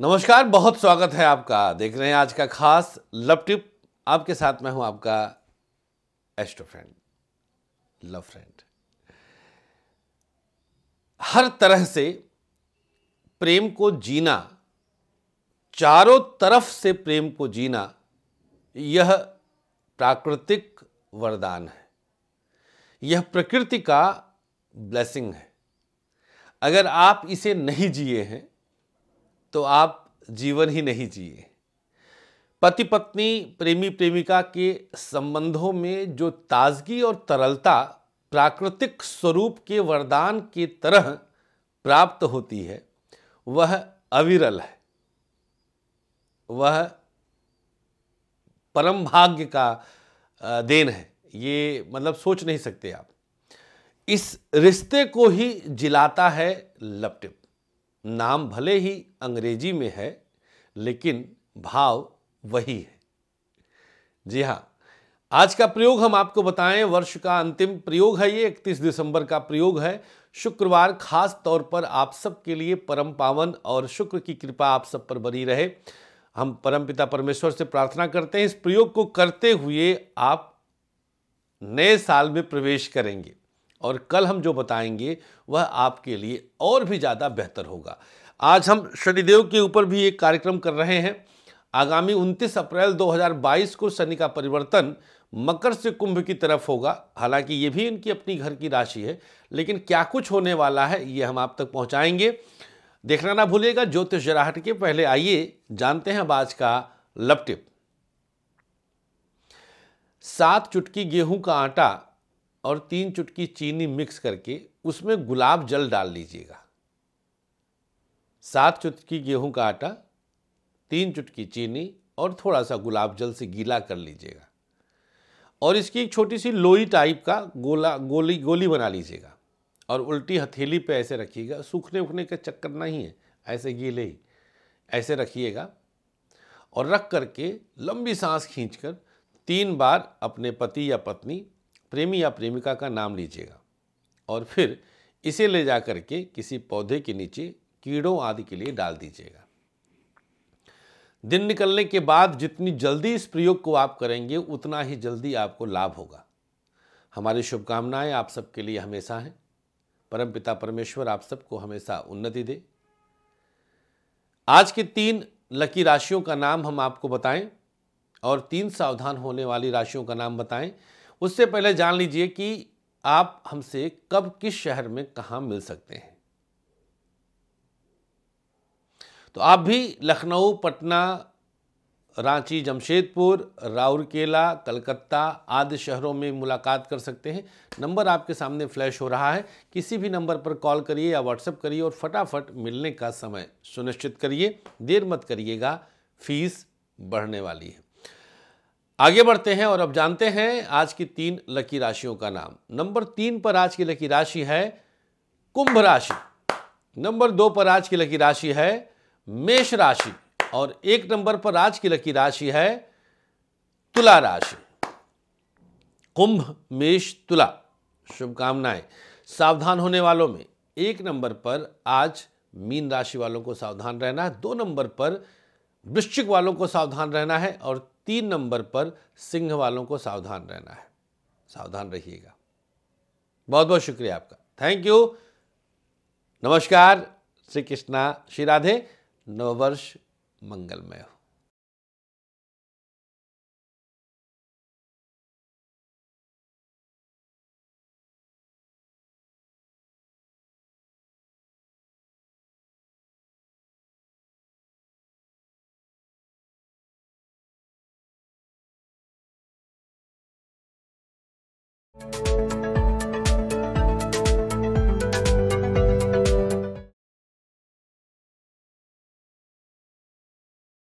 नमस्कार बहुत स्वागत है आपका देख रहे हैं आज का खास लव टिप आपके साथ मैं हूं आपका एस्ट्रो फ्रेंड लव फ्रेंड हर तरह से प्रेम को जीना चारों तरफ से प्रेम को जीना यह प्राकृतिक वरदान है यह प्रकृति का ब्लेसिंग है अगर आप इसे नहीं जिए हैं तो आप जीवन ही नहीं जिए पति पत्नी प्रेमी प्रेमिका के संबंधों में जो ताजगी और तरलता प्राकृतिक स्वरूप के वरदान के तरह प्राप्त होती है वह अविरल है वह परम भाग्य का देन है ये मतलब सोच नहीं सकते आप इस रिश्ते को ही जिलाता है लपटिप नाम भले ही अंग्रेजी में है लेकिन भाव वही है जी हाँ आज का प्रयोग हम आपको बताएं वर्ष का अंतिम प्रयोग है ये 31 दिसंबर का प्रयोग है शुक्रवार खास तौर पर आप सबके लिए परम पावन और शुक्र की कृपा आप सब पर बनी रहे हम परम पिता परमेश्वर से प्रार्थना करते हैं इस प्रयोग को करते हुए आप नए साल में प्रवेश करेंगे और कल हम जो बताएंगे वह आपके लिए और भी ज़्यादा बेहतर होगा आज हम शनिदेव के ऊपर भी एक कार्यक्रम कर रहे हैं आगामी 29 अप्रैल 2022 को शनि का परिवर्तन मकर से कुंभ की तरफ होगा हालांकि ये भी इनकी अपनी घर की राशि है लेकिन क्या कुछ होने वाला है ये हम आप तक पहुंचाएंगे देखना ना भूलिएगा ज्योतिष जराहट के पहले आइए जानते हैं अब आज का लपटिप सात चुटकी गेहूं का आटा और तीन चुटकी चीनी मिक्स करके उसमें गुलाब जल डाल लीजिएगा सात चुटकी गेहूं का आटा तीन चुटकी चीनी और थोड़ा सा गुलाब जल से गीला कर लीजिएगा और इसकी एक छोटी सी लोई टाइप का गोला गोली गोली बना लीजिएगा और उल्टी हथेली पे ऐसे रखिएगा सूखने उखने का चक्कर नहीं है ऐसे गीले ही ऐसे रखिएगा और रख करके लंबी सांस खींचकर तीन बार अपने पति या पत्नी प्रेमी या प्रेमिका का नाम लीजिएगा और फिर इसे ले जा कर के किसी पौधे के नीचे कीड़ों आदि के लिए डाल दीजिएगा दिन निकलने के बाद जितनी जल्दी इस प्रयोग को आप करेंगे उतना ही जल्दी आपको लाभ होगा हमारी शुभकामनाएं आप सबके लिए हमेशा हैं परम पिता परमेश्वर आप सबको हमेशा उन्नति दे आज के तीन लकी राशियों का नाम हम आपको बताएं और तीन सावधान होने वाली राशियों का नाम बताएं उससे पहले जान लीजिए कि आप हमसे कब किस शहर में कहाँ मिल सकते हैं तो आप भी लखनऊ पटना रांची जमशेदपुर राउरकेला कलकत्ता आदि शहरों में मुलाकात कर सकते हैं नंबर आपके सामने फ्लैश हो रहा है किसी भी नंबर पर कॉल करिए या व्हाट्सएप करिए और फटाफट मिलने का समय सुनिश्चित करिए देर मत करिएगा फीस बढ़ने वाली है आगे बढ़ते हैं और अब जानते हैं आज की तीन लकी राशियों का नाम नंबर तीन पर आज की लकी राशि है कुंभ राशि नंबर दो पर आज की लकी राशि है मेष राशि और एक नंबर पर आज की लकी राशि है तुला राशि कुंभ मेष तुला शुभकामनाएं सावधान होने वालों में एक नंबर पर आज मीन राशि वालों को सावधान रहना है दो नंबर पर वृश्चिक वालों को सावधान रहना है और तीन नंबर पर सिंह वालों को सावधान रहना है सावधान रहिएगा बहुत बहुत शुक्रिया आपका थैंक यू नमस्कार श्री कृष्णा श्री राधे नववर्ष मंगलमय हो Thank you